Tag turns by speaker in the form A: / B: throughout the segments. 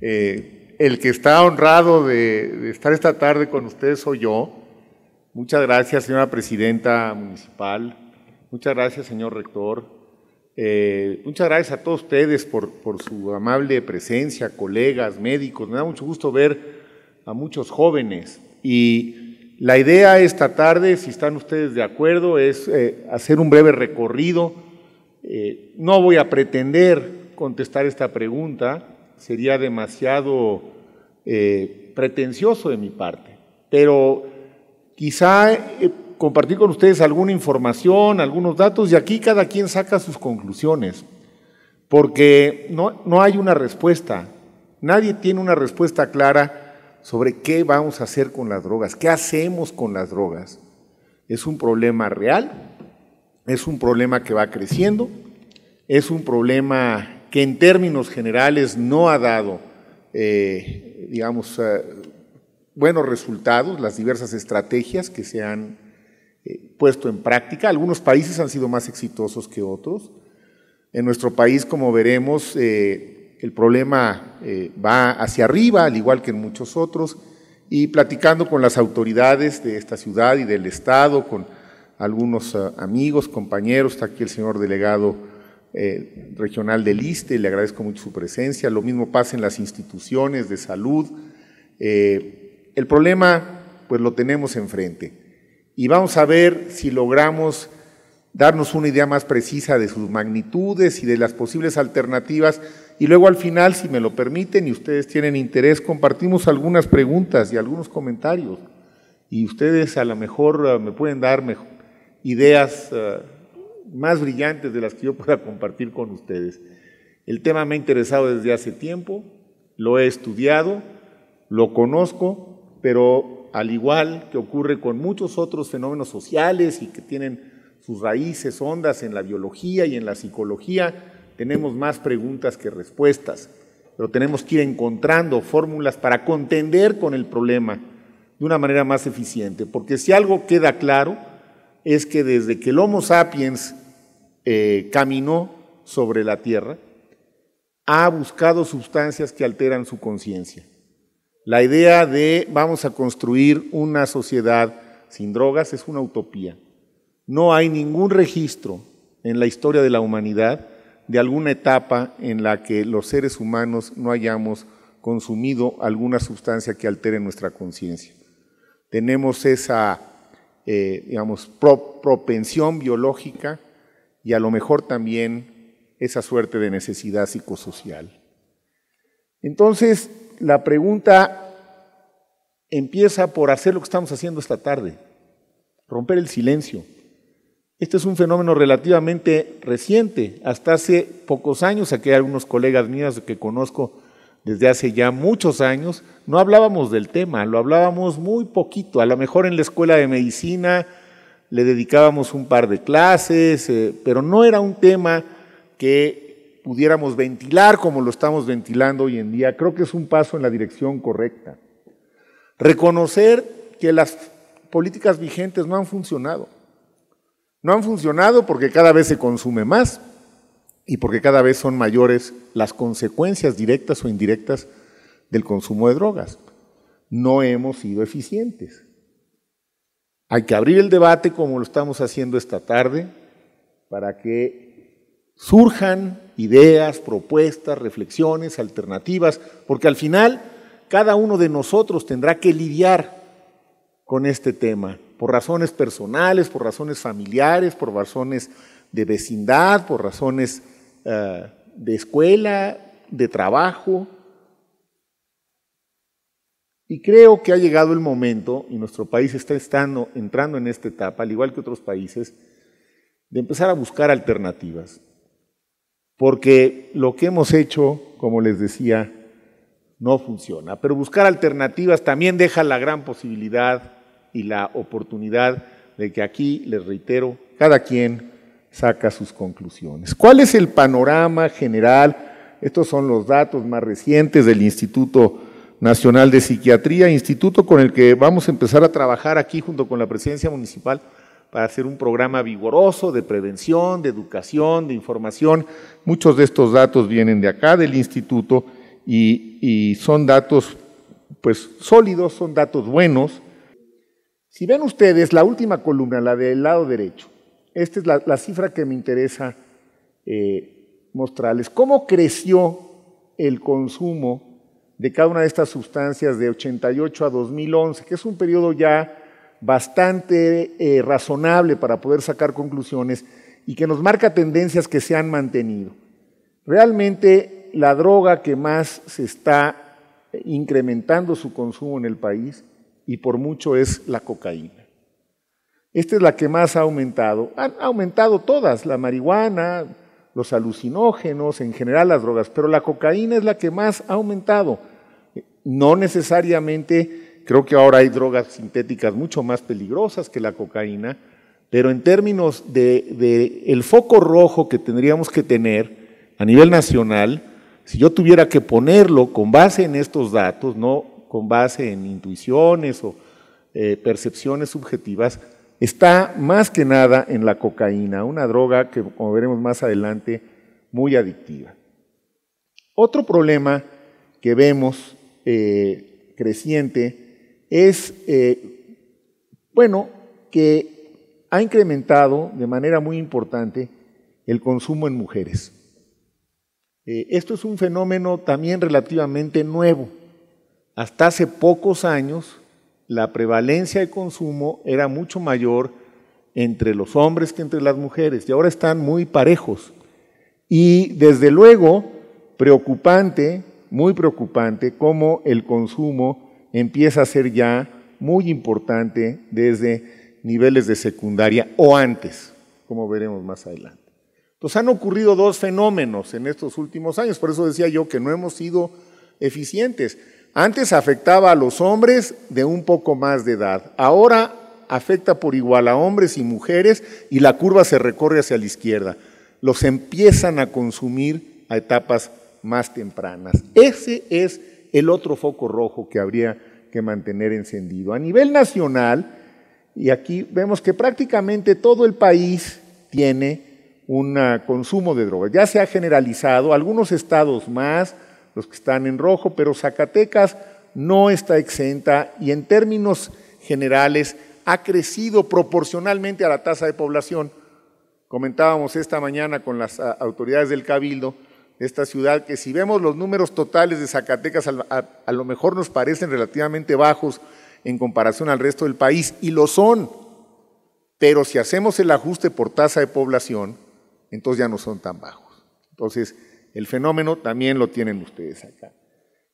A: Eh, el que está honrado de, estar esta tarde con ustedes soy yo. Muchas gracias, señora presidenta municipal. Muchas gracias, señor rector. Eh, muchas gracias a todos ustedes por, su amable presencia, colegas, médicos. Me da mucho gusto ver a muchos jóvenes. Y la idea esta tarde, si están ustedes de acuerdo, es eh, hacer un breve recorrido. no voy a pretender contestar esta pregunta, sería demasiado eh, pretencioso de mi parte, pero quizá eh, compartir con ustedes alguna información, algunos datos, y aquí cada quien saca sus conclusiones, porque no, no hay una respuesta, nadie tiene una respuesta clara sobre qué vamos a hacer con las drogas, qué hacemos con las drogas. Es un problema real, es un problema que va creciendo, es un problema que en términos generales no ha dado, eh, digamos, eh, buenos resultados, las diversas estrategias que se han eh, puesto en práctica. Algunos países han sido más exitosos que otros. En nuestro país, como veremos, el problema va hacia arriba, al igual que en muchos otros, y platicando con las autoridades de esta ciudad y del Estado, con algunos amigos, compañeros, está aquí el señor delegado eh, regional del ISTE, le agradezco mucho su presencia, lo mismo pasa en las instituciones de salud. Eh, el problema, pues lo tenemos enfrente y vamos a ver si logramos darnos una idea más precisa de sus magnitudes y de las posibles alternativas. Y luego al final, si me lo permiten y ustedes tienen interés, compartimos algunas preguntas y algunos comentarios. Y ustedes a lo mejor eh, me pueden dar ideas más brillantes de las que yo pueda compartir con ustedes. El tema me ha interesado desde hace tiempo, lo he estudiado, lo conozco, pero al igual que ocurre con muchos otros fenómenos sociales y que tienen sus raíces hondas en la biología y en la psicología, tenemos más preguntas que respuestas, pero tenemos que ir encontrando fórmulas para contender con el problema de una manera más eficiente, porque si algo queda claro, es que desde que el Homo sapiens eh, caminó sobre la Tierra, ha buscado sustancias que alteran su conciencia. La idea de vamos a construir una sociedad sin drogas es una utopía. No hay ningún registro en la historia de la humanidad de alguna etapa en la que los seres humanos no hayamos consumido alguna sustancia que altere nuestra conciencia. Tenemos esa eh, digamos, propensión biológica y a lo mejor también esa suerte de necesidad psicosocial. Entonces, la pregunta empieza por hacer lo que estamos haciendo esta tarde, romper el silencio. Este es un fenómeno relativamente reciente. Hasta hace pocos años, aquí hay algunos colegas míos que conozco desde hace ya muchos años, no hablábamos del tema, lo hablábamos muy poquito. A lo mejor en la escuela de medicina le dedicábamos un par de clases, eh, pero no era un tema que pudiéramos ventilar como lo estamos ventilando hoy en día. Creo que es un paso en la dirección correcta. Reconocer que las políticas vigentes no han funcionado. No han funcionado porque cada vez se consume más, y porque cada vez son mayores las consecuencias directas o indirectas del consumo de drogas. No hemos sido eficientes. Hay que abrir el debate como lo estamos haciendo esta tarde para que surjan ideas, propuestas, reflexiones, alternativas, porque al final cada uno de nosotros tendrá que lidiar con este tema, por razones personales, por razones familiares, por razones de vecindad, por razones eh, de escuela, de trabajo. Y creo que ha llegado el momento, y nuestro país está entrando en esta etapa, al igual que otros países, de empezar a buscar alternativas. Porque lo que hemos hecho, como les decía, no funciona. Pero buscar alternativas también deja la gran posibilidad y la oportunidad de que aquí, les reitero, cada quien saca sus conclusiones. ¿Cuál es el panorama general? Estos son los datos más recientes del Instituto Nacional de Psiquiatría, instituto con el que vamos a empezar a trabajar aquí junto con la presidencia municipal para hacer un programa vigoroso de prevención, de educación, de información. Muchos de estos datos vienen de acá, del instituto, y, son datos pues sólidos, son datos buenos. Si ven ustedes la última columna, la del lado derecho, esta es la, cifra que me interesa eh, mostrarles. ¿Cómo creció el consumo de cada una de estas sustancias de 88 a 2011, que es un periodo ya bastante eh, razonable para poder sacar conclusiones y que nos marca tendencias que se han mantenido. Realmente la droga que más se está eh, incrementando su consumo en el país y por mucho es la cocaína. Esta es la que más ha aumentado. Han aumentado todas, la marihuana, los alucinógenos, en general las drogas, pero la cocaína es la que más ha aumentado. No necesariamente, creo que ahora hay drogas sintéticas mucho más peligrosas que la cocaína, pero en términos de, el foco rojo que tendríamos que tener a nivel nacional, si yo tuviera que ponerlo con base en estos datos, no con base en intuiciones o eh, percepciones subjetivas, está más que nada en la cocaína, una droga que, como veremos más adelante, muy adictiva. Otro problema que vemos eh, creciente es, eh, bueno, que ha incrementado de manera muy importante el consumo en mujeres. Eh, esto es un fenómeno también relativamente nuevo. Hasta hace pocos años la prevalencia de consumo era mucho mayor entre los hombres que entre las mujeres y ahora están muy parejos. Y desde luego, preocupante, muy preocupante, cómo el consumo empieza a ser ya muy importante desde niveles de secundaria o antes, como veremos más adelante. Entonces han ocurrido dos fenómenos en estos últimos años, por eso decía yo que no hemos sido eficientes. Antes afectaba a los hombres de un poco más de edad. Ahora afecta por igual a hombres y mujeres y la curva se recorre hacia la izquierda. Los empiezan a consumir a etapas más tempranas. Ese es el otro foco rojo que habría que mantener encendido. A nivel nacional, y aquí vemos que prácticamente todo el país tiene un ah, consumo de drogas. Ya se ha generalizado, algunos estados más, los que están en rojo, pero Zacatecas no está exenta y en términos generales ha crecido proporcionalmente a la tasa de población. Comentábamos esta mañana con las autoridades del Cabildo de esta ciudad que si vemos los números totales de Zacatecas, a, lo mejor nos parecen relativamente bajos en comparación al resto del país, y lo son, pero si hacemos el ajuste por tasa de población, entonces ya no son tan bajos. Entonces, el fenómeno también lo tienen ustedes acá.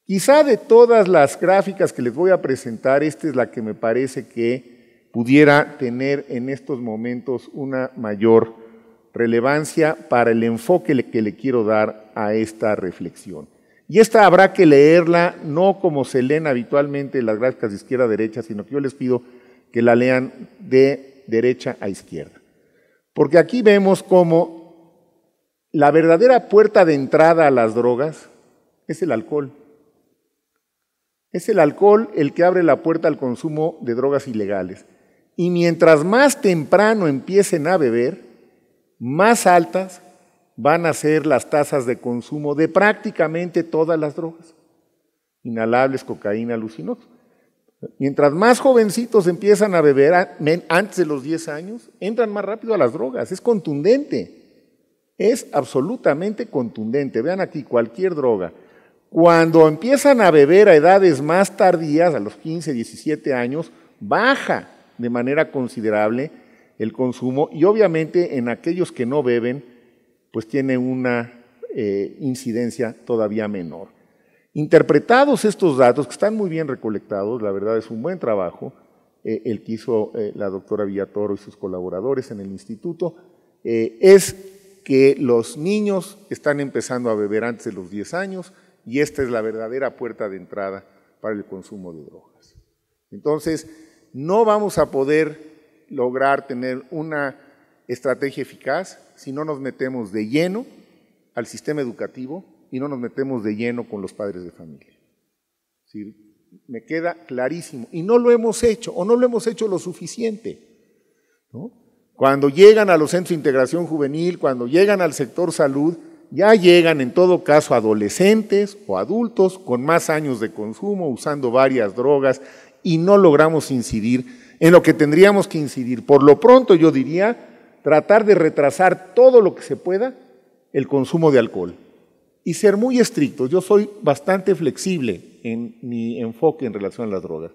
A: Quizá de todas las gráficas que les voy a presentar, esta es la que me parece que pudiera tener en estos momentos una mayor relevancia para el enfoque que le quiero dar a esta reflexión. Y esta habrá que leerla no como se leen habitualmente las gráficas de izquierda a derecha, sino que yo les pido que la lean de derecha a izquierda. Porque aquí vemos cómo la verdadera puerta de entrada a las drogas es el alcohol. Es el alcohol el que abre la puerta al consumo de drogas ilegales. Y mientras más temprano empiecen a beber, más altas van a ser las tasas de consumo de prácticamente todas las drogas. Inhalables, cocaína, alucinógenos. Mientras más jovencitos empiezan a beber antes de los 10 años, entran más rápido a las drogas. Es contundente. Es absolutamente contundente. Vean aquí, cualquier droga. Cuando empiezan a beber a edades más tardías, a los 15, 17 años, baja de manera considerable el consumo y obviamente en aquellos que no beben, pues tiene una eh, incidencia todavía menor. Interpretados estos datos, que están muy bien recolectados, la verdad es un buen trabajo eh, el que hizo eh, la doctora Villatoro y sus colaboradores en el instituto, es que los niños están empezando a beber antes de los 10 años y esta es la verdadera puerta de entrada para el consumo de drogas. Entonces, no vamos a poder lograr tener una estrategia eficaz si no nos metemos de lleno al sistema educativo y no nos metemos de lleno con los padres de familia. Me queda clarísimo. Y no lo hemos hecho o no lo hemos hecho lo suficiente. ¿no? Cuando llegan a los centros de integración juvenil, cuando llegan al sector salud, ya llegan en todo caso adolescentes o adultos con más años de consumo, usando varias drogas y no logramos incidir en lo que tendríamos que incidir. Por lo pronto yo diría tratar de retrasar todo lo que se pueda el consumo de alcohol y ser muy estrictos. Yo soy bastante flexible en mi enfoque en relación a las drogas,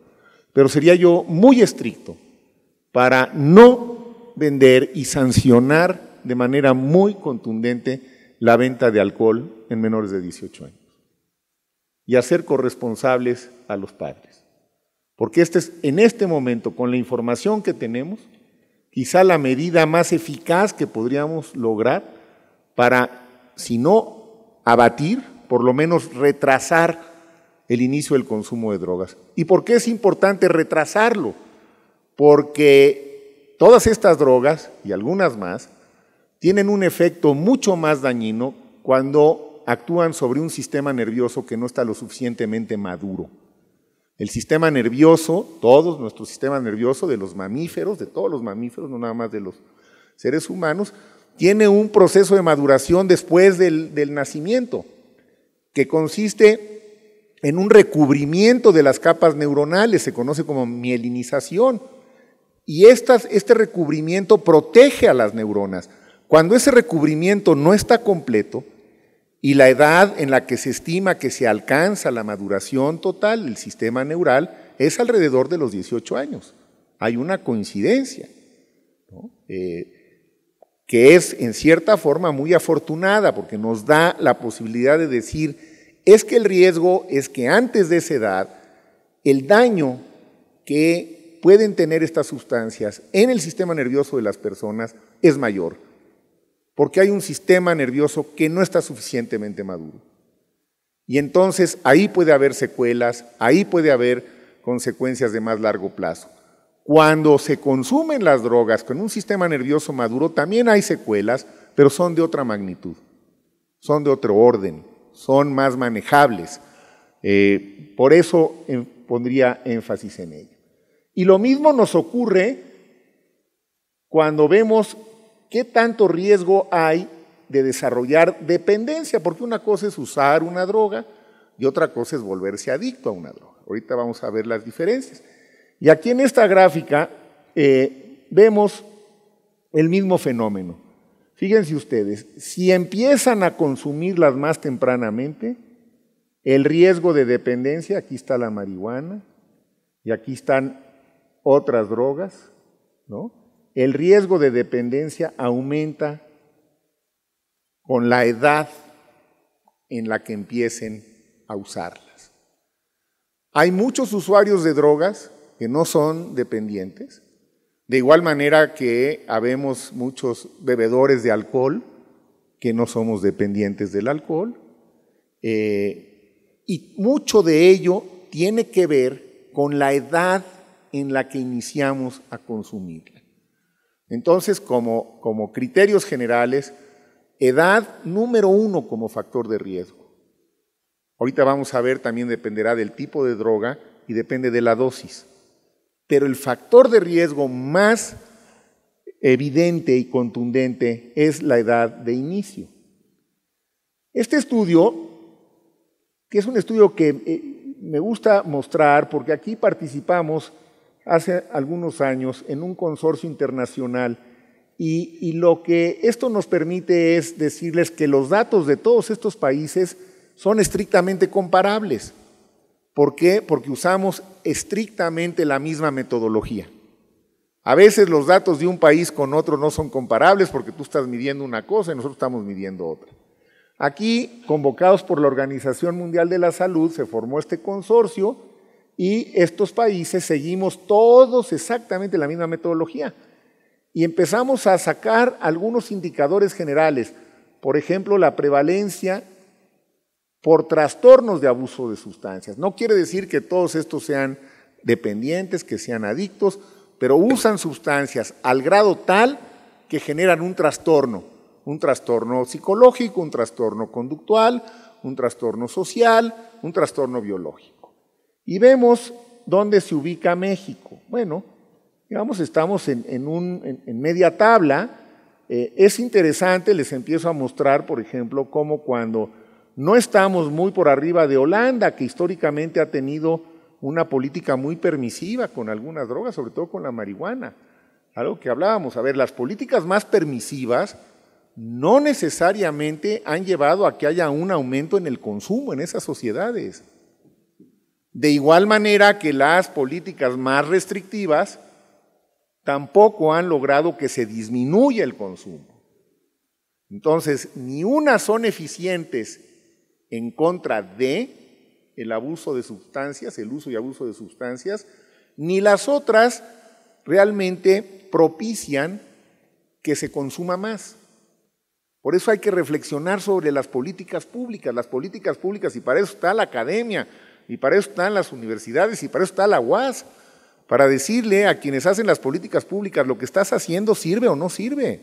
A: pero sería yo muy estricto para no vender y sancionar de manera muy contundente la venta de alcohol en menores de 18 años y hacer corresponsables a los padres. Porque este es, en este momento, con la información que tenemos, quizá la medida más eficaz que podríamos lograr para, si no abatir, por lo menos retrasar el inicio del consumo de drogas. ¿Y por qué es importante retrasarlo? Porque todas estas drogas y algunas más tienen un efecto mucho más dañino cuando actúan sobre un sistema nervioso que no está lo suficientemente maduro. El sistema nervioso, todos nuestros sistemas nerviosos de los mamíferos, de todos los mamíferos, no nada más de los seres humanos, tiene un proceso de maduración después del, del nacimiento, que consiste en un recubrimiento de las capas neuronales, se conoce como mielinización. Y este recubrimiento protege a las neuronas. Cuando ese recubrimiento no está completo y la edad en la que se estima que se alcanza la maduración total del sistema neural es alrededor de los 18 años. Hay una coincidencia, eh, que es en cierta forma muy afortunada porque nos da la posibilidad de decir, es que el riesgo es que antes de esa edad, el daño que pueden tener estas sustancias en el sistema nervioso de las personas es mayor, porque hay un sistema nervioso que no está suficientemente maduro. Y entonces ahí puede haber secuelas, ahí puede haber consecuencias de más largo plazo. Cuando se consumen las drogas con un sistema nervioso maduro, también hay secuelas, pero son de otra magnitud, son de otro orden, son más manejables. Eh, por eso pondría énfasis en ello. Y lo mismo nos ocurre cuando vemos qué tanto riesgo hay de desarrollar dependencia, porque una cosa es usar una droga y otra cosa es volverse adicto a una droga. Ahorita vamos a ver las diferencias. Y aquí en esta gráfica eh, vemos el mismo fenómeno. Fíjense ustedes, si empiezan a consumirlas más tempranamente, el riesgo de dependencia, aquí está la marihuana y aquí están otras drogas, ¿no? El riesgo de dependencia aumenta con la edad en la que empiecen a usarlas. Hay muchos usuarios de drogas que no son dependientes, de igual manera que habemos muchos bebedores de alcohol que no somos dependientes del alcohol, eh, y mucho de ello tiene que ver con la edad en la que iniciamos a consumirla. Entonces, como, como criterios generales, edad número uno como factor de riesgo. Ahorita vamos a ver, también dependerá del tipo de droga y depende de la dosis. Pero el factor de riesgo más evidente y contundente es la edad de inicio. Este estudio, que es un estudio que eh, me gusta mostrar porque aquí participamos hace algunos años en un consorcio internacional y, lo que esto nos permite es decirles que los datos de todos estos países son estrictamente comparables. ¿Por qué? Porque usamos estrictamente la misma metodología. A veces los datos de un país con otro no son comparables porque tú estás midiendo una cosa y nosotros estamos midiendo otra. Aquí, convocados por la Organización Mundial de la Salud, se formó este consorcio y estos países seguimos todos exactamente la misma metodología. Y empezamos a sacar algunos indicadores generales, por ejemplo, la prevalencia por trastornos de abuso de sustancias. No quiere decir que todos estos sean dependientes, que sean adictos, pero usan sustancias al grado tal que generan un trastorno, un trastorno psicológico, un trastorno conductual, un trastorno social, un trastorno biológico. Y vemos dónde se ubica México. Bueno, digamos, estamos en, media tabla. Eh, es interesante, les empiezo a mostrar, por ejemplo, cómo cuando no estamos muy por arriba de Holanda, que históricamente ha tenido una política muy permisiva con algunas drogas, sobre todo con la marihuana. Algo que hablábamos, a ver, las políticas más permisivas no necesariamente han llevado a que haya un aumento en el consumo en esas sociedades. De igual manera que las políticas más restrictivas tampoco han logrado que se disminuya el consumo. Entonces, ni unas son eficientes en contra de el abuso de sustancias, el uso y abuso de sustancias, ni las otras realmente propician que se consuma más. Por eso hay que reflexionar sobre las políticas públicas, las políticas públicas, y para eso está la academia, y para eso están las universidades y para eso está la UAS, para decirle a quienes hacen las políticas públicas lo que estás haciendo sirve o no sirve.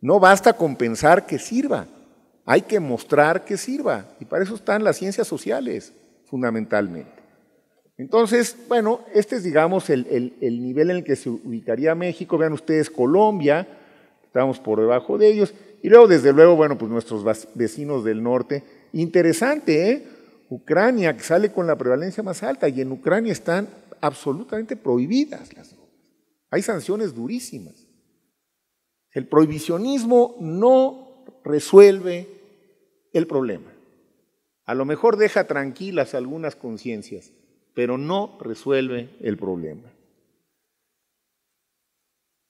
A: No basta con pensar que sirva, hay que mostrar que sirva. Y para eso están las ciencias sociales, fundamentalmente. Entonces, bueno, este es, digamos, el, el nivel en el que se ubicaría México. Vean ustedes Colombia, estamos por debajo de ellos. Y luego, desde luego, bueno, pues nuestros vecinos del norte. Interesante, ¿eh? Ucrania, que sale con la prevalencia más alta, y en Ucrania están absolutamente prohibidas las drogas. Hay sanciones durísimas. El prohibicionismo no resuelve el problema. A lo mejor deja tranquilas algunas conciencias, pero no resuelve el problema.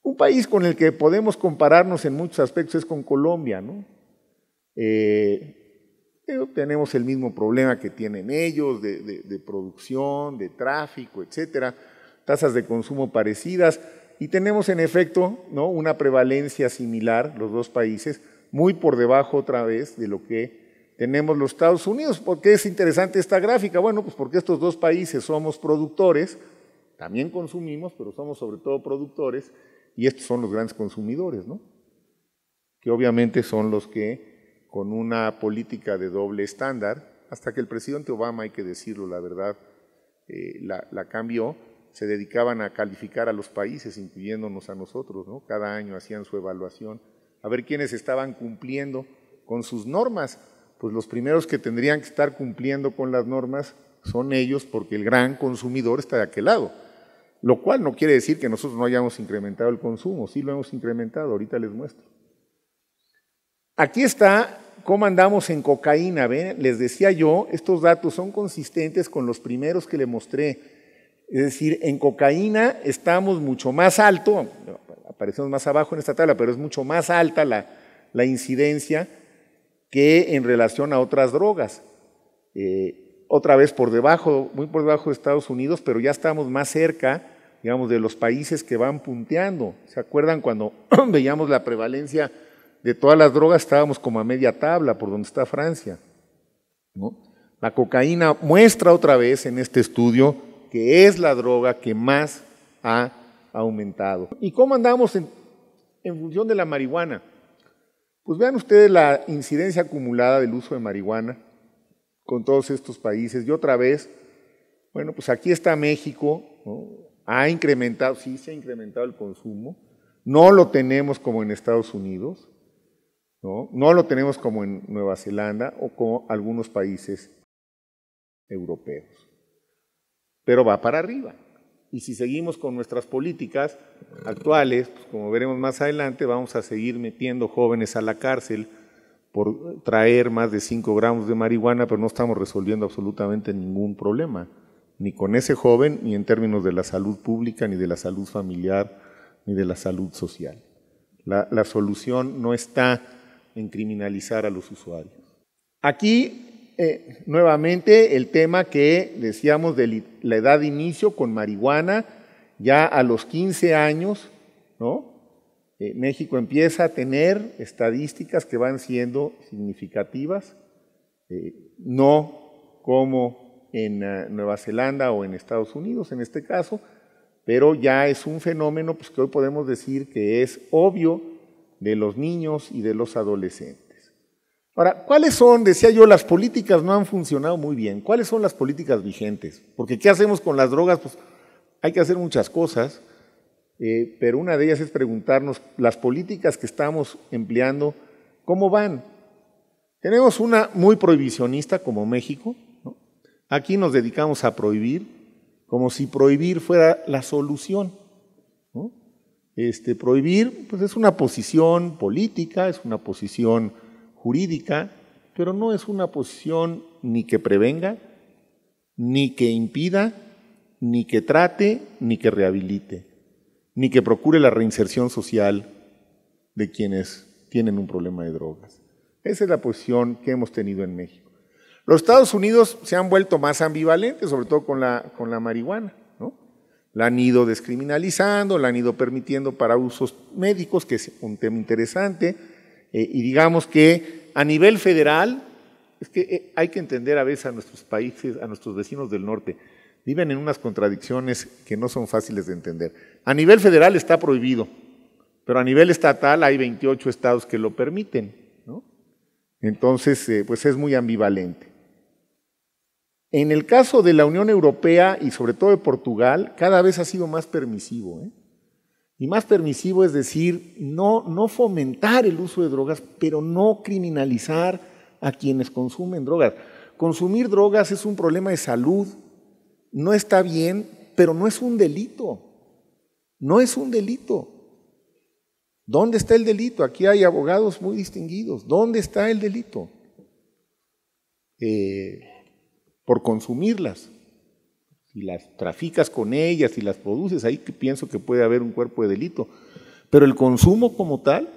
A: Un país con el que podemos compararnos en muchos aspectos es con Colombia, ¿no? Eh, tenemos el mismo problema que tienen ellos de, producción, de tráfico, etcétera, tasas de consumo parecidas y tenemos en efecto ¿no? una prevalencia similar, los dos países, muy por debajo otra vez de lo que tenemos los Estados Unidos. ¿Por qué es interesante esta gráfica? Bueno, pues porque estos dos países somos productores, también consumimos, pero somos sobre todo productores, y estos son los grandes consumidores, ¿no? Que obviamente son los que con una política de doble estándar, hasta que el presidente Obama, hay que decirlo la verdad, eh, la, la, cambió, se dedicaban a calificar a los países, incluyéndonos a nosotros, ¿no? Cada año hacían su evaluación, a ver quiénes estaban cumpliendo con sus normas. Pues los primeros que tendrían que estar cumpliendo con las normas son ellos, porque el gran consumidor está de aquel lado. Lo cual no quiere decir que nosotros no hayamos incrementado el consumo, sí lo hemos incrementado, ahorita les muestro. Aquí está cómo andamos en cocaína. ¿Ven? Les decía yo, estos datos son consistentes con los primeros que le mostré. Es decir, en cocaína estamos mucho más alto, aparecemos más abajo en esta tabla, pero es mucho más alta la, la incidencia que en relación a otras drogas. Eh, otra vez por debajo, muy por debajo de Estados Unidos, pero ya estamos más cerca, digamos, de los países que van punteando. ¿Se acuerdan cuando veíamos la prevalencia? de todas las drogas estábamos como a media tabla por donde está Francia. ¿no? La cocaína muestra otra vez en este estudio que es la droga que más ha aumentado. ¿Y cómo andamos en, función de la marihuana? Pues vean ustedes la incidencia acumulada del uso de marihuana con todos estos países. Y otra vez, bueno, pues aquí está México, ha incrementado, sí se ha incrementado el consumo, no lo tenemos como en Estados Unidos, ¿no? lo tenemos como en Nueva Zelanda o como algunos países europeos. Pero va para arriba. Y si seguimos con nuestras políticas actuales, pues, como veremos más adelante, vamos a seguir metiendo jóvenes a la cárcel por traer más de 5 gramos de marihuana, pero no estamos resolviendo absolutamente ningún problema, ni con ese joven, ni en términos de la salud pública, ni de la salud familiar, ni de la salud social. la solución no está en criminalizar a los usuarios. Aquí, eh, nuevamente, el tema que decíamos de la edad de inicio con marihuana, ya a los 15 años, ¿no? Eh, México empieza a tener estadísticas que van siendo significativas, eh, no como en Nueva Zelanda o en Estados Unidos en este caso, pero ya es un fenómeno pues, que hoy podemos decir que es obvio de los niños y de los adolescentes. Ahora, ¿cuáles son, decía yo, las políticas no han funcionado muy bien? ¿Cuáles son las políticas vigentes? Porque ¿qué hacemos con las drogas? Pues hay que hacer muchas cosas, eh, pero una de ellas es preguntarnos las políticas que estamos empleando, ¿cómo van? Tenemos una muy prohibicionista como México. Aquí nos dedicamos a prohibir, como si prohibir fuera la solución. Este, prohibir pues es una posición política, es una posición jurídica, pero no es una posición ni que prevenga, ni que impida, ni que trate, ni que rehabilite, ni que procure la reinserción social de quienes tienen un problema de drogas. Esa es la posición que hemos tenido en México. Los Estados Unidos se han vuelto más ambivalentes, sobre todo con la, con la marihuana. La han ido descriminalizando, la han ido permitiendo para usos médicos, que es un tema interesante. Eh, y digamos que a nivel federal, es que eh, hay que entender a veces a nuestros países, a nuestros vecinos del norte, viven en unas contradicciones que no son fáciles de entender. A nivel federal está prohibido, pero a nivel estatal hay 28 estados que lo permiten. Entonces, eh, pues es muy ambivalente. En el caso de la Unión Europea y sobre todo de Portugal, cada vez ha sido más permisivo. ¿eh? Y más permisivo es decir, no, no fomentar el uso de drogas, pero no criminalizar a quienes consumen drogas. Consumir drogas es un problema de salud, no está bien, pero no es un delito. No es un delito. ¿Dónde está el delito? Aquí hay abogados muy distinguidos. ¿Dónde está el delito? Eh, por consumirlas. Si las traficas con ellas, si las produces, ahí pienso que puede haber un cuerpo de delito. Pero el consumo como tal,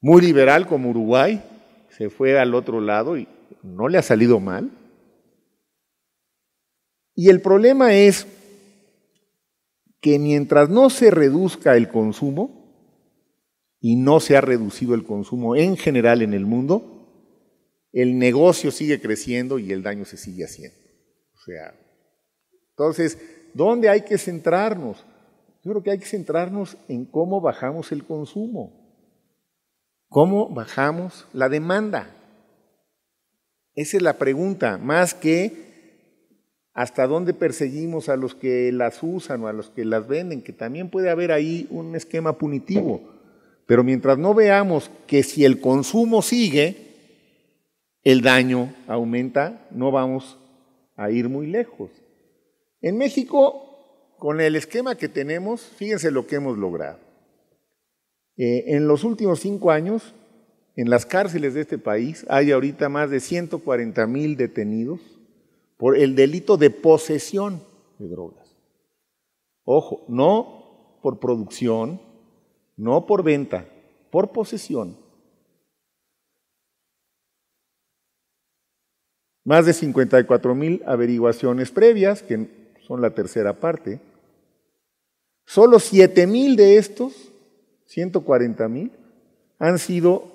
A: muy liberal como Uruguay, se fue al otro lado y no le ha salido mal. Y el problema es que mientras no se reduzca el consumo, y no se ha reducido el consumo en general en el mundo, el negocio sigue creciendo y el daño se sigue haciendo. O sea, entonces, ¿dónde hay que centrarnos? Yo creo que hay que centrarnos en cómo bajamos el consumo, cómo bajamos la demanda. Esa es la pregunta, más que hasta dónde perseguimos a los que las usan o a los que las venden, que también puede haber ahí un esquema punitivo. Pero mientras no veamos que si el consumo sigue, el daño aumenta, no vamos a ir muy lejos. En México, con el esquema que tenemos, fíjense lo que hemos logrado. Eh, en los últimos cinco años, en las cárceles de este país hay ahorita más de 140 mil detenidos por el delito de posesión de drogas. Ojo, no por producción, no por venta, por posesión. Más de 54 mil averiguaciones previas, que son la tercera parte. Solo 7 mil de estos, 140 mil, han sido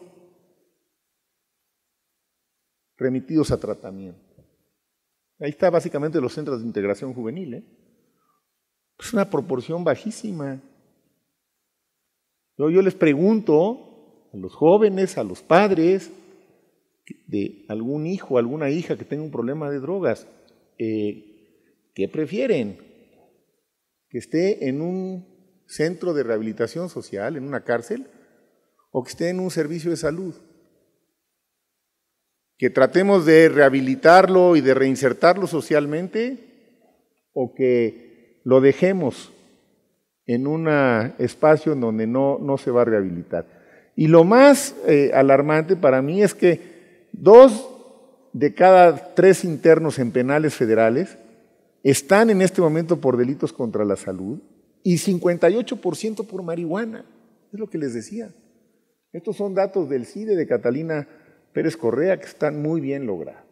A: remitidos a tratamiento. Ahí está básicamente los centros de integración juvenil. ¿eh? Es una proporción bajísima. Yo, yo les pregunto a los jóvenes, a los padres, de algún hijo, alguna hija que tenga un problema de drogas, eh, ¿qué prefieren? ¿Que esté en un centro de rehabilitación social, en una cárcel, o que esté en un servicio de salud? ¿Que tratemos de rehabilitarlo y de reinsertarlo socialmente, o que lo dejemos en un espacio donde no, no se va a rehabilitar? Y lo más eh, alarmante para mí es que Dos de cada tres internos en penales federales están en este momento por delitos contra la salud y 58% por marihuana. Es lo que les decía. Estos son datos del CIDE de Catalina Pérez Correa que están muy bien logrados.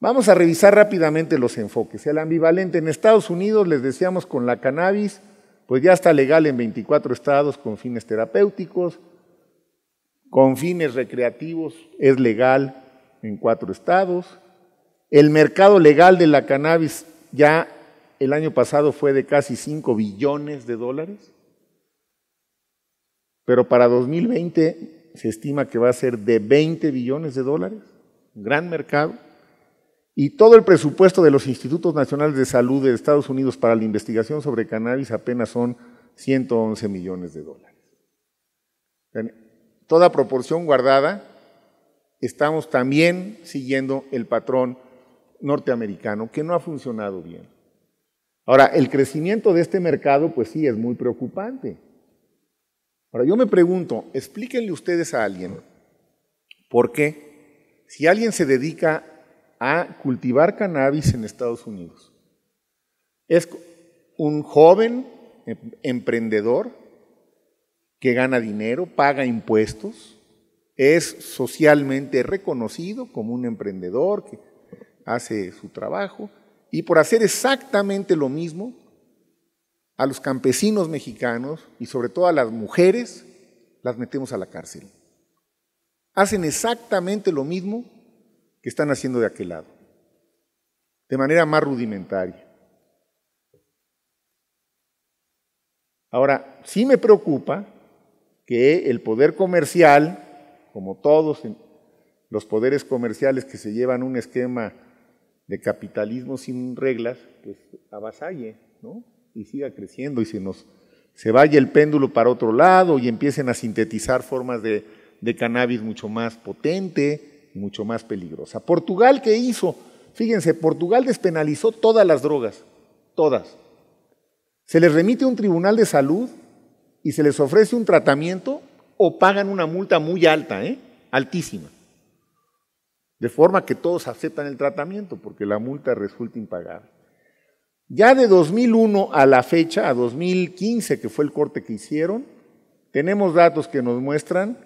A: Vamos a revisar rápidamente los enfoques. El ambivalente en Estados Unidos, les decíamos con la cannabis, pues ya está legal en 24 estados con fines terapéuticos con fines recreativos es legal en cuatro estados. El mercado legal de la cannabis ya el año pasado fue de casi 5 billones de dólares, pero para 2020 se estima que va a ser de 20 billones de dólares, gran mercado. Y todo el presupuesto de los Institutos Nacionales de Salud de Estados Unidos para la investigación sobre cannabis apenas son 111 millones de dólares toda proporción guardada, estamos también siguiendo el patrón norteamericano que no ha funcionado bien. Ahora, el crecimiento de este mercado, pues sí, es muy preocupante. Ahora, yo me pregunto, explíquenle ustedes a alguien, ¿por qué? Si alguien se dedica a cultivar cannabis en Estados Unidos, es un joven em, emprendedor, que gana dinero, paga impuestos, es socialmente reconocido como un emprendedor que hace su trabajo y por hacer exactamente lo mismo a los campesinos mexicanos y sobre todo a las mujeres las metemos a la cárcel. Hacen exactamente lo mismo que están haciendo de aquel lado, de manera más rudimentaria. Ahora, sí me preocupa que el poder comercial, como todos los poderes comerciales que se llevan un esquema de capitalismo sin reglas, pues avasalle, ¿no? Y siga creciendo y se nos se vaya el péndulo para otro lado y empiecen a sintetizar formas de, cannabis mucho más potente mucho más peligrosa. Portugal, ¿qué hizo? Fíjense, Portugal despenalizó todas las drogas, todas. Se les remite a un tribunal de salud y se les ofrece un tratamiento o pagan una multa muy alta, ¿eh? altísima. De forma que todos aceptan el tratamiento porque la multa resulta impagable. Ya de 2001 a la fecha, a 2015, que fue el corte que hicieron, tenemos datos que nos muestran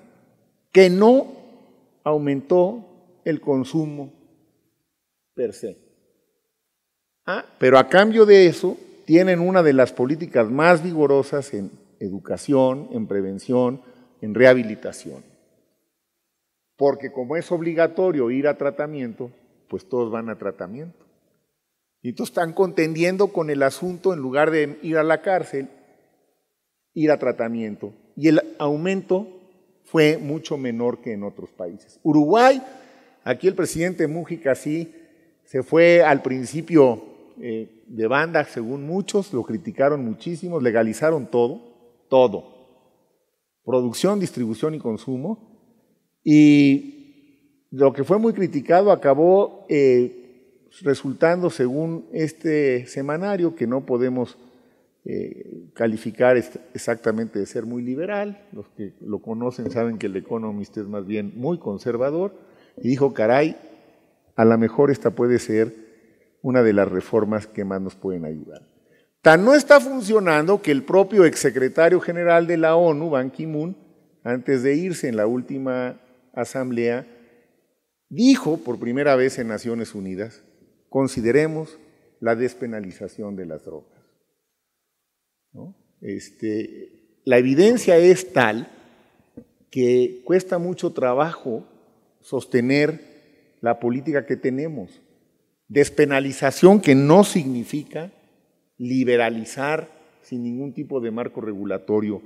A: que no aumentó el consumo per se. Ah, pero a cambio de eso, tienen una de las políticas más vigorosas en educación, en prevención, en rehabilitación. Porque como es obligatorio ir a tratamiento, pues todos van a tratamiento. Y todos están contendiendo con el asunto en lugar de ir a la cárcel, ir a tratamiento. Y el aumento fue mucho menor que en otros países. Uruguay, aquí el presidente Mujica sí se fue al principio eh, de banda, según muchos, lo criticaron muchísimo, legalizaron todo todo. Producción, distribución y consumo. Y lo que fue muy criticado acabó eh, resultando, según este semanario, que no podemos eh, calificar exactamente de ser muy liberal. Los que lo conocen saben que el Economist es más bien muy conservador. Y dijo, caray, a lo mejor esta puede ser una de las reformas que más nos pueden ayudar. Tan no está funcionando que el propio exsecretario general de la ONU, Ban Ki-moon, antes de irse en la última asamblea, dijo por primera vez en Naciones Unidas, consideremos la despenalización de las drogas. Este, la evidencia es tal que cuesta mucho trabajo sostener la política que tenemos. Despenalización que no significa liberalizar sin ningún tipo de marco regulatorio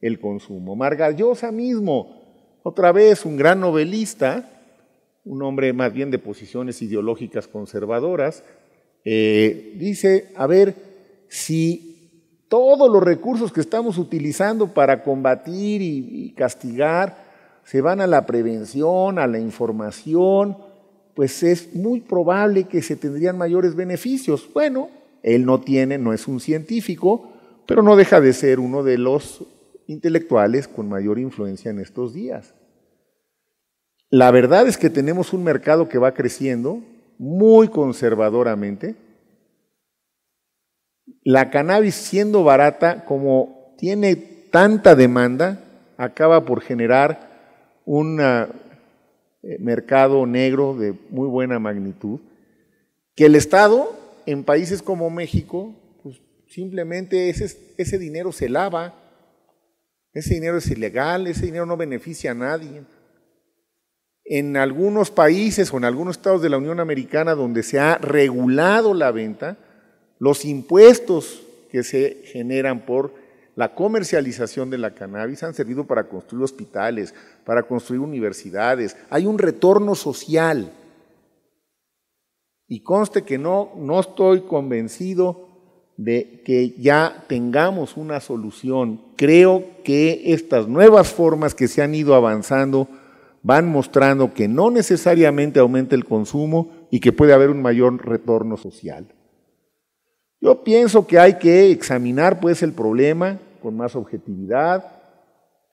A: el consumo. Margallosa mismo, otra vez un gran novelista, un hombre más bien de posiciones ideológicas conservadoras, eh, dice, a ver, si todos los recursos que estamos utilizando para combatir y, y castigar se van a la prevención, a la información, pues es muy probable que se tendrían mayores beneficios. Bueno, él no tiene, no es un científico, pero no deja de ser uno de los intelectuales con mayor influencia en estos días. La verdad es que tenemos un mercado que va creciendo muy conservadoramente. La cannabis siendo barata, como tiene tanta demanda, acaba por generar un ah, eh, mercado negro de muy buena magnitud, que el Estado en países como México, pues simplemente ese, ese dinero se lava, ese dinero es ilegal, ese dinero no beneficia a nadie. En algunos países o en algunos estados de la Unión Americana donde se ha regulado la venta, los impuestos que se generan por la comercialización de la cannabis han servido para construir hospitales, para construir universidades. Hay un retorno social. Y conste que no, no estoy convencido de que ya tengamos una solución. Creo que estas nuevas formas que se han ido avanzando van mostrando que no necesariamente aumenta el consumo y que puede haber un mayor retorno social. Yo pienso que hay que examinar pues el problema con más objetividad,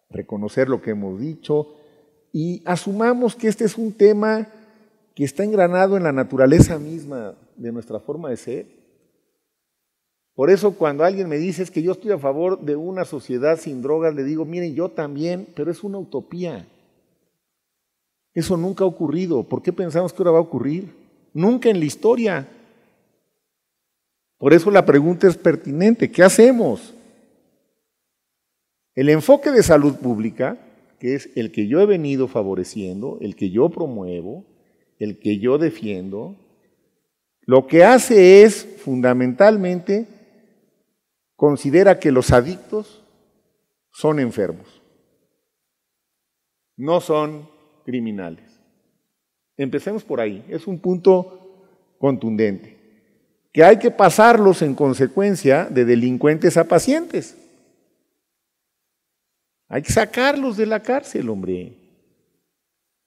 A: reconocer lo que hemos dicho y asumamos que este es un tema que está engranado en la naturaleza misma de nuestra forma de ser. Por eso cuando alguien me dice es que yo estoy a favor de una sociedad sin drogas, le digo, miren, yo también, pero es una utopía. Eso nunca ha ocurrido. ¿Por qué pensamos que ahora va a ocurrir? Nunca en la historia. Por eso la pregunta es pertinente. ¿Qué hacemos? El enfoque de salud pública, que es el que yo he venido favoreciendo, el que yo promuevo, el que yo defiendo, lo que hace es fundamentalmente considera que los adictos son enfermos, no son criminales. Empecemos por ahí, es un punto contundente, que hay que pasarlos en consecuencia de delincuentes a pacientes. Hay que sacarlos de la cárcel, hombre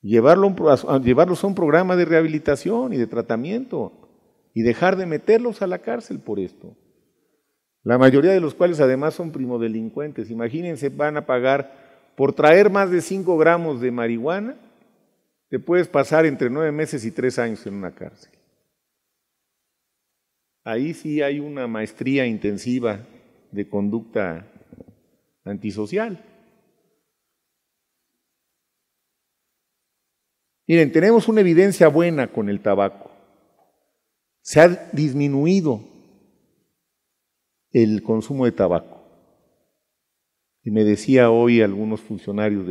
A: llevarlos a un programa de rehabilitación y de tratamiento y dejar de meterlos a la cárcel por esto. La mayoría de los cuales además son primodelincuentes. Imagínense, van a pagar por traer más de 5 gramos de marihuana, te puedes pasar entre 9 meses y 3 años en una cárcel. Ahí sí hay una maestría intensiva de conducta antisocial. Miren, tenemos una evidencia buena con el tabaco. Se ha disminuido el consumo de tabaco. Y me decía hoy algunos funcionarios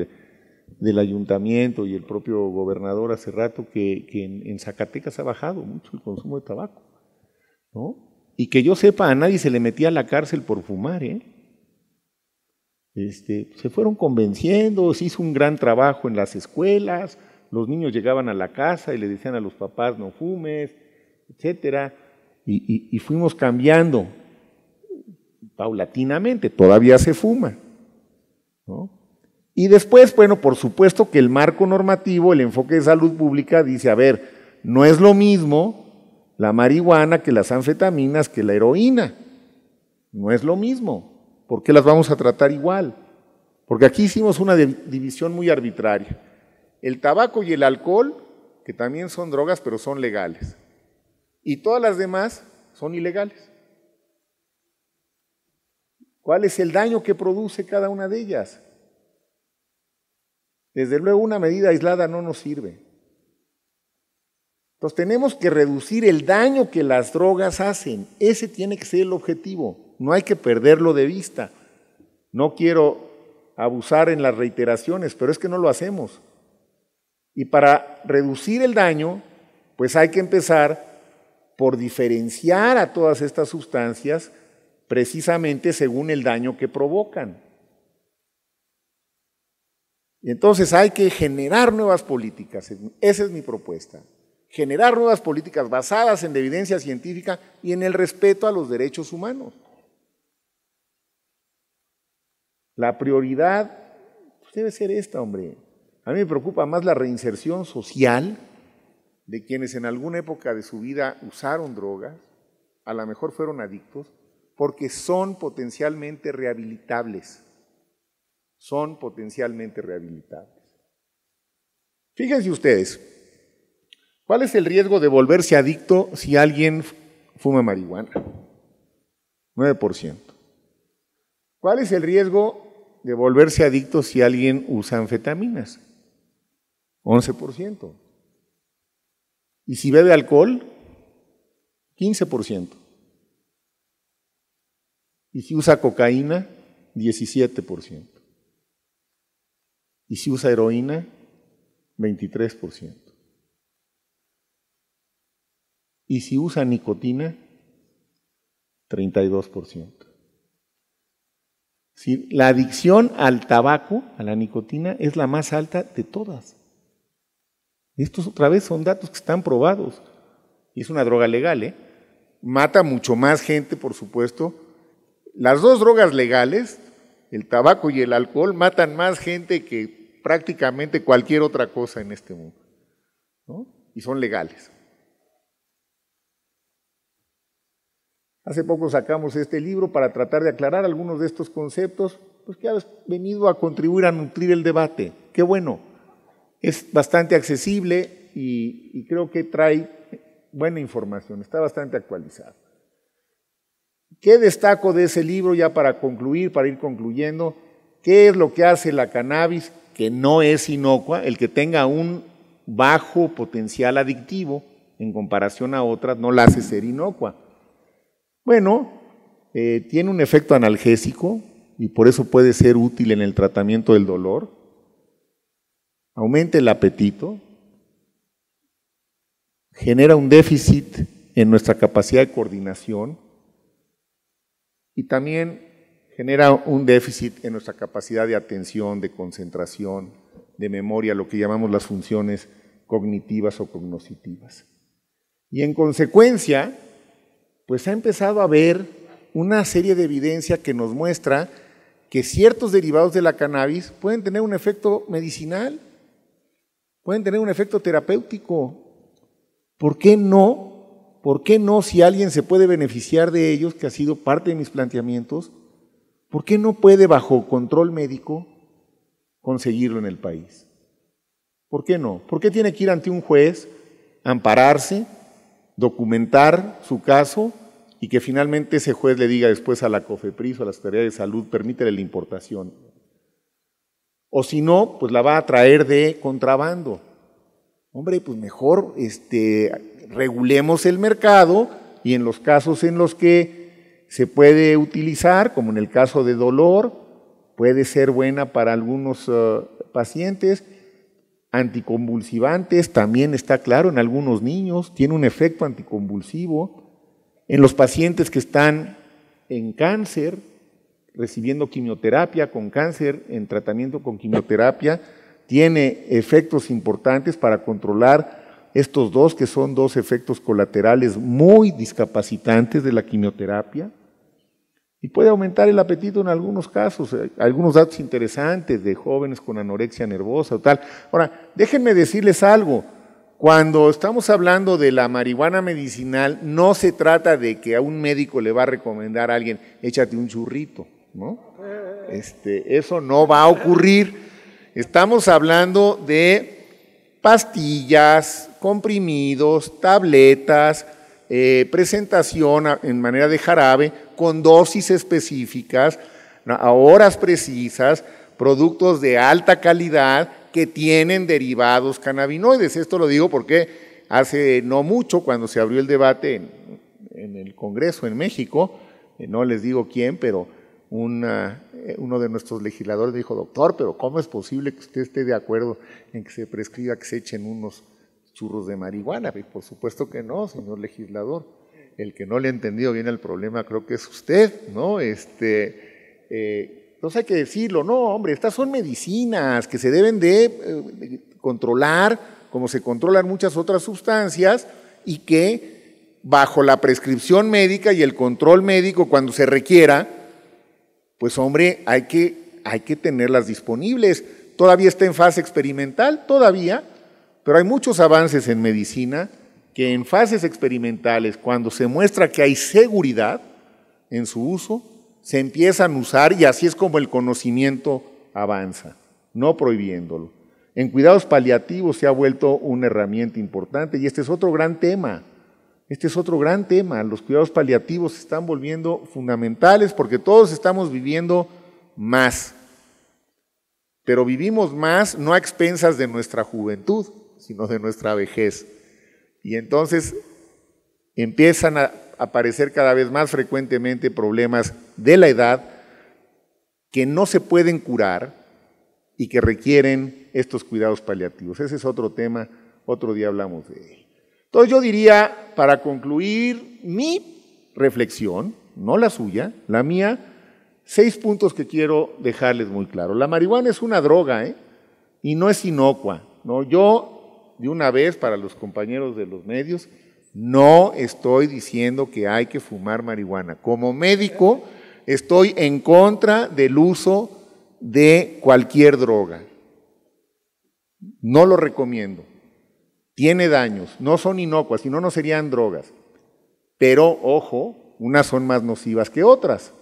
A: del ayuntamiento y el propio gobernador hace rato que, en, Zacatecas ha bajado mucho el consumo de tabaco. Y que yo sepa, a nadie se le metía a la cárcel por fumar. ¿eh? Este, se fueron convenciendo, se hizo un gran trabajo en las escuelas, los niños llegaban a la casa y le decían a los papás, no fumes, etcétera, y, fuimos cambiando paulatinamente, todavía se fuma. Y después, bueno, por supuesto que el marco normativo, el enfoque de salud pública dice, a ver, no es lo mismo la marihuana que las anfetaminas que la heroína. No es lo mismo. ¿Por qué las vamos a tratar igual? Porque aquí hicimos una división muy arbitraria el tabaco y el alcohol, que también son drogas, pero son legales. Y todas las demás son ilegales. ¿Cuál es el daño que produce cada una de ellas? Desde luego una medida aislada no nos sirve. Entonces tenemos que reducir el daño que las drogas hacen. Ese tiene que ser el objetivo. No hay que perderlo de vista. No quiero abusar en las reiteraciones, pero es que no lo hacemos. Y para reducir el daño, pues hay que empezar por diferenciar a todas estas sustancias precisamente según el daño que provocan. Y entonces hay que generar nuevas políticas, esa es mi propuesta, generar nuevas políticas basadas en la evidencia científica y en el respeto a los derechos humanos. La prioridad pues, debe ser esta, hombre. A mí me preocupa más la reinserción social de quienes en alguna época de su vida usaron drogas, a lo mejor fueron adictos, porque son potencialmente rehabilitables. Son potencialmente rehabilitables. Fíjense ustedes, ¿cuál es el riesgo de volverse adicto si alguien fuma marihuana? 9%. ¿Cuál es el riesgo de volverse adicto si alguien usa anfetaminas? 11%. Y si bebe alcohol, 15%. Y si usa cocaína, 17%. Y si usa heroína, 23%. Y si usa nicotina, 32%. la adicción al tabaco, a la nicotina, es la más alta de todas. Estos otra vez son datos que están probados. Y es una droga legal, ¿eh? Mata mucho más gente, por supuesto. Las dos drogas legales, el tabaco y el alcohol, matan más gente que prácticamente cualquier otra cosa en este mundo. ¿no? Y son legales. Hace poco sacamos este libro para tratar de aclarar algunos de estos conceptos, pues que has venido a contribuir a nutrir el debate. Qué bueno es bastante accesible y, creo que trae buena información, está bastante actualizado. ¿Qué destaco de ese libro ya para concluir, para ir concluyendo? ¿Qué es lo que hace la cannabis que no es inocua, el que tenga un bajo potencial adictivo en comparación a otras no la hace ser inocua? Bueno, eh, tiene un efecto analgésico y por eso puede ser útil en el tratamiento del dolor aumenta el apetito, genera un déficit en nuestra capacidad de coordinación y también genera un déficit en nuestra capacidad de atención, de concentración, de memoria, lo que llamamos las funciones cognitivas o cognositivas. Y en consecuencia, pues ha empezado a haber una serie de evidencia que nos muestra que ciertos derivados de la cannabis pueden tener un efecto medicinal pueden tener un efecto terapéutico. ¿Por qué no? ¿Por qué no si alguien se puede beneficiar de ellos, que ha sido parte de mis planteamientos? ¿Por qué no puede bajo control médico conseguirlo en el país? ¿Por qué no? ¿Por qué tiene que ir ante un juez, ampararse, documentar su caso y que finalmente ese juez le diga después a la COFEPRIS o a la Secretaría de Salud, permítele la importación? O si no, pues la va a traer de contrabando. Hombre, pues mejor este, regulemos el mercado y en los casos en los que se puede utilizar, como en el caso de dolor, puede ser buena para algunos eh, pacientes, anticonvulsivantes, también está claro en algunos niños, tiene un efecto anticonvulsivo, en los pacientes que están en cáncer, recibiendo quimioterapia con cáncer, en tratamiento con quimioterapia, tiene efectos importantes para controlar estos dos, que son dos efectos colaterales muy discapacitantes de la quimioterapia. Y puede aumentar el apetito en algunos casos, eh, algunos datos interesantes de jóvenes con anorexia nervosa o tal. Ahora, déjenme decirles algo. Cuando estamos hablando de la marihuana medicinal, no se trata de que a un médico le va a recomendar a alguien, échate un churrito. ¿no? Este, eso no va a ocurrir. Estamos hablando de pastillas, comprimidos, tabletas, eh, presentación en manera de jarabe con dosis específicas, a horas precisas, productos de alta calidad que tienen derivados cannabinoides. Esto lo digo porque hace no mucho, cuando se abrió el debate en el Congreso en México, eh, no les digo quién, pero eh, uno de nuestros legisladores dijo, doctor, pero ¿cómo es posible que usted esté de acuerdo en que se prescriba que se echen unos churros de marihuana? por supuesto que no, señor legislador. El que no le ha entendido bien el problema creo que es usted, ¿no? Este, eh, entonces hay que decirlo, no, hombre, estas son medicinas que se deben de eh, controlar como se controlan muchas otras sustancias y que bajo la prescripción médica y el control médico cuando se requiera, pues hombre, hay que, hay que tenerlas disponibles. Todavía está en fase experimental, todavía, pero hay muchos avances en medicina que en fases experimentales, cuando se muestra que hay seguridad en su uso, se empiezan a usar y así es como el conocimiento avanza, no prohibiéndolo. En cuidados paliativos se ha vuelto una herramienta importante y este es otro gran tema. Este es otro gran tema. Los cuidados paliativos se están volviendo fundamentales porque todos estamos viviendo más. Pero vivimos más no a expensas de nuestra juventud, sino de nuestra vejez. Y entonces empiezan a aparecer cada vez más frecuentemente problemas de la edad que no se pueden curar y que requieren estos cuidados paliativos. Ese es otro tema, otro día hablamos de él. Entonces yo diría, para concluir mi reflexión, no la suya, la mía, seis puntos que quiero dejarles muy claro. La marihuana es una droga ¿eh? y no es inocua. ¿no? Yo, de una vez, para los compañeros de los medios, no estoy diciendo que hay que fumar marihuana. Como médico, estoy en contra del uso de cualquier droga. No lo recomiendo tiene daños, no son inocuas, si no, no serían drogas. Pero, ojo, unas son más nocivas que otras.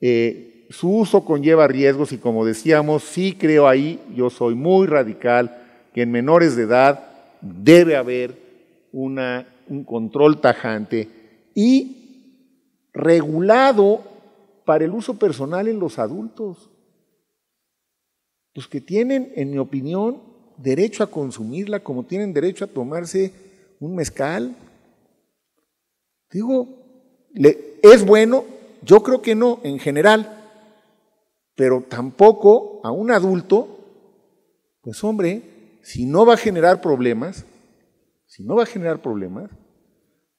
A: Eh, su uso conlleva riesgos y como decíamos, sí creo ahí, yo soy muy radical, que en menores de edad debe haber una, un control tajante y regulado para el uso personal en los adultos. Los que tienen, en mi opinión, derecho a consumirla como tienen derecho a tomarse un mezcal. Digo, ¿es bueno? Yo creo que no, en general. Pero tampoco a un adulto, pues hombre, si no va a generar problemas, si no va a generar problemas,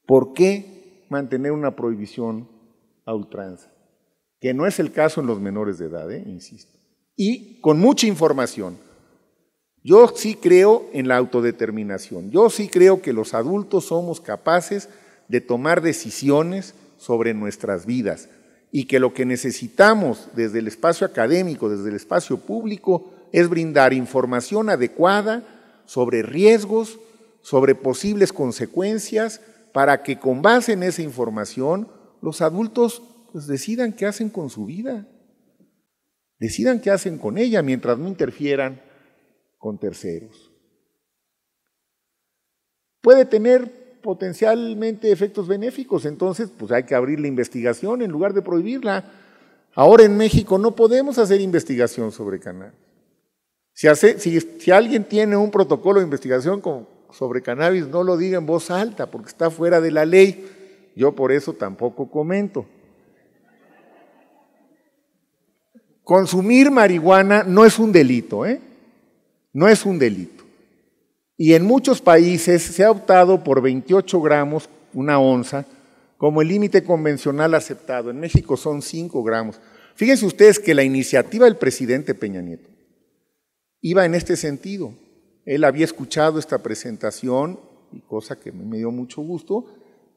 A: ¿por qué mantener una prohibición a ultranza? Que no es el caso en los menores de edad, ¿eh? insisto. Y con mucha información. Yo sí creo en la autodeterminación, yo sí creo que los adultos somos capaces de tomar decisiones sobre nuestras vidas y que lo que necesitamos desde el espacio académico, desde el espacio público, es brindar información adecuada sobre riesgos, sobre posibles consecuencias, para que con base en esa información los adultos pues, decidan qué hacen con su vida, decidan qué hacen con ella mientras no interfieran con terceros. Puede tener potencialmente efectos benéficos, entonces pues hay que abrir la investigación en lugar de prohibirla. Ahora en México no podemos hacer investigación sobre cannabis. Si, hace, si, si alguien tiene un protocolo de investigación sobre cannabis, no lo diga en voz alta, porque está fuera de la ley. Yo por eso tampoco comento. Consumir marihuana no es un delito, ¿eh? No es un delito. Y en muchos países se ha optado por 28 gramos, una onza, como el límite convencional aceptado. En México son 5 gramos. Fíjense ustedes que la iniciativa del presidente Peña Nieto iba en este sentido. Él había escuchado esta presentación, y cosa que me dio mucho gusto,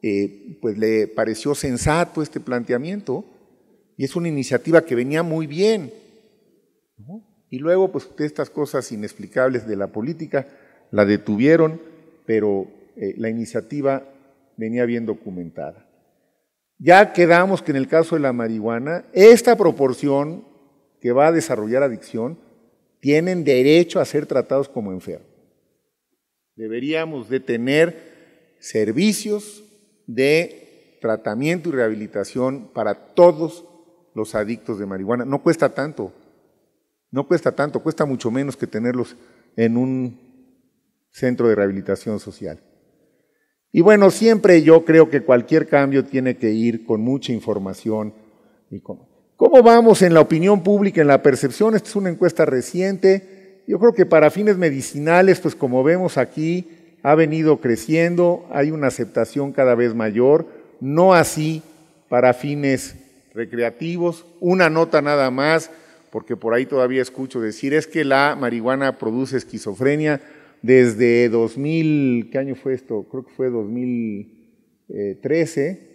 A: eh, pues le pareció sensato este planteamiento, y es una iniciativa que venía muy bien. ¿no? Y luego, pues estas cosas inexplicables de la política la detuvieron, pero eh, la iniciativa venía bien documentada. Ya quedamos que en el caso de la marihuana, esta proporción que va a desarrollar adicción, tienen derecho a ser tratados como enfermos. Deberíamos de tener servicios de tratamiento y rehabilitación para todos los adictos de marihuana. No cuesta tanto, no cuesta tanto, cuesta mucho menos que tenerlos en un centro de rehabilitación social. Y bueno, siempre yo creo que cualquier cambio tiene que ir con mucha información. Y ¿Cómo vamos en la opinión pública, en la percepción? Esta es una encuesta reciente. Yo creo que para fines medicinales, pues como vemos aquí, ha venido creciendo, hay una aceptación cada vez mayor, no así para fines recreativos, una nota nada más, porque por ahí todavía escucho decir, es que la marihuana produce esquizofrenia desde 2000, ¿qué año fue esto? Creo que fue 2013.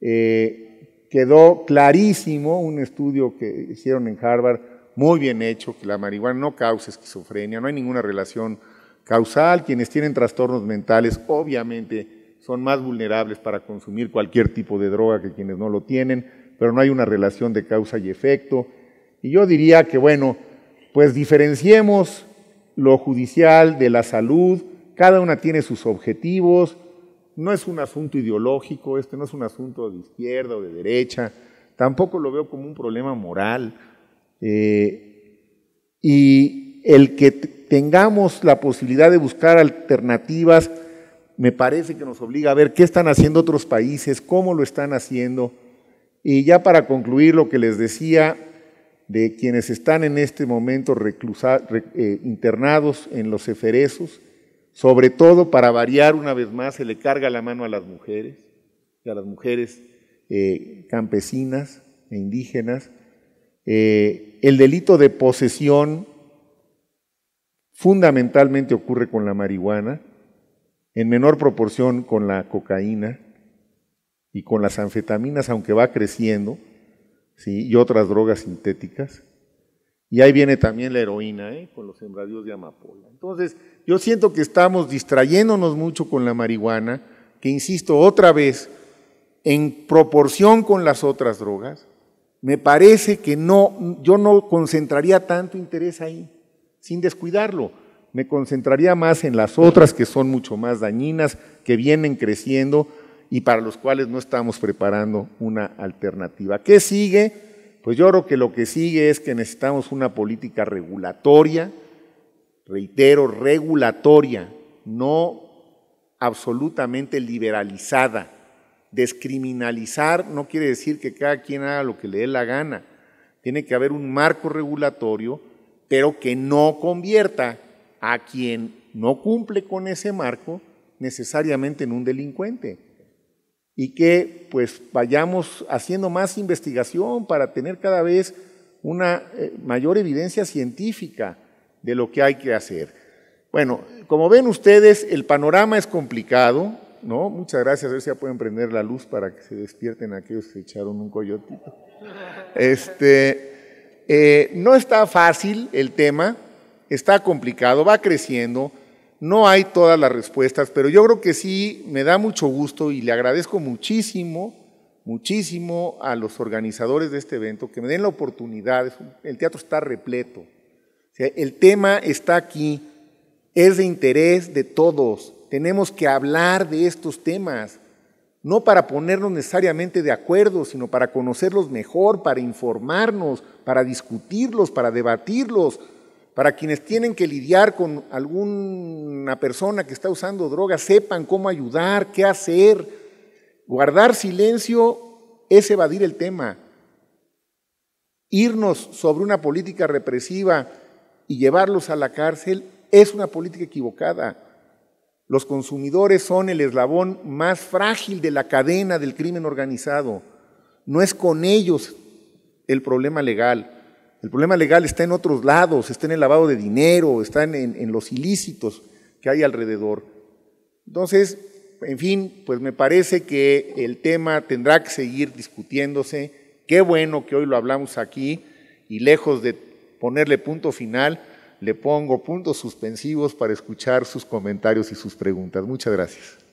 A: Eh, quedó clarísimo un estudio que hicieron en Harvard, muy bien hecho, que la marihuana no causa esquizofrenia, no hay ninguna relación causal. Quienes tienen trastornos mentales, obviamente, son más vulnerables para consumir cualquier tipo de droga que quienes no lo tienen, pero no hay una relación de causa y efecto. Y yo diría que, bueno, pues diferenciemos lo judicial de la salud, cada una tiene sus objetivos, no es un asunto ideológico, este no es un asunto de izquierda o de derecha, tampoco lo veo como un problema moral. Eh, y el que tengamos la posibilidad de buscar alternativas, me parece que nos obliga a ver qué están haciendo otros países, cómo lo están haciendo. Y ya para concluir lo que les decía, de quienes están en este momento eh, internados en los eferesos, sobre todo para variar una vez más, se le carga la mano a las mujeres, a las mujeres eh, campesinas e indígenas. Eh, el delito de posesión fundamentalmente ocurre con la marihuana, en menor proporción con la cocaína y con las anfetaminas, aunque va creciendo y otras drogas sintéticas. Y ahí viene también la heroína, ¿eh? con los sembradíos de amapola. Entonces, yo siento que estamos distrayéndonos mucho con la marihuana, que insisto otra vez, en proporción con las otras drogas, me parece que no, yo no concentraría tanto interés ahí, sin descuidarlo. Me concentraría más en las otras que son mucho más dañinas, que vienen creciendo, y para los cuales no estamos preparando una alternativa. ¿Qué sigue? Pues yo creo que lo que sigue es que necesitamos una política regulatoria, reitero, regulatoria, no absolutamente liberalizada. Descriminalizar no quiere decir que cada quien haga lo que le dé la gana. Tiene que haber un marco regulatorio, pero que no convierta a quien no cumple con ese marco necesariamente en un delincuente y que pues vayamos haciendo más investigación para tener cada vez una eh, mayor evidencia científica de lo que hay que hacer. Bueno, como ven ustedes, el panorama es complicado, ¿no? Muchas gracias, a ver si ya pueden prender la luz para que se despierten aquellos que echaron un coyotito. Este, eh, no está fácil el tema, está complicado, va creciendo, no hay todas las respuestas, pero yo creo que sí me da mucho gusto y le agradezco muchísimo, muchísimo a los organizadores de este evento que me den la oportunidad. El teatro está repleto. el tema está aquí, es de interés de todos. Tenemos que hablar de estos temas, no para ponernos necesariamente de acuerdo, sino para conocerlos mejor, para informarnos, para discutirlos, para debatirlos, para quienes tienen que lidiar con alguna persona que está usando drogas, sepan cómo ayudar, qué hacer. Guardar silencio es evadir el tema. Irnos sobre una política represiva y llevarlos a la cárcel es una política equivocada. Los consumidores son el eslabón más frágil de la cadena del crimen organizado. No es con ellos el problema legal. El problema legal está en otros lados, está en el lavado de dinero, está en, los ilícitos que hay alrededor. Entonces, en fin, pues me parece que el tema tendrá que seguir discutiéndose. Qué bueno que hoy lo hablamos aquí y lejos de ponerle punto final, le pongo puntos suspensivos para escuchar sus comentarios y sus preguntas. Muchas gracias.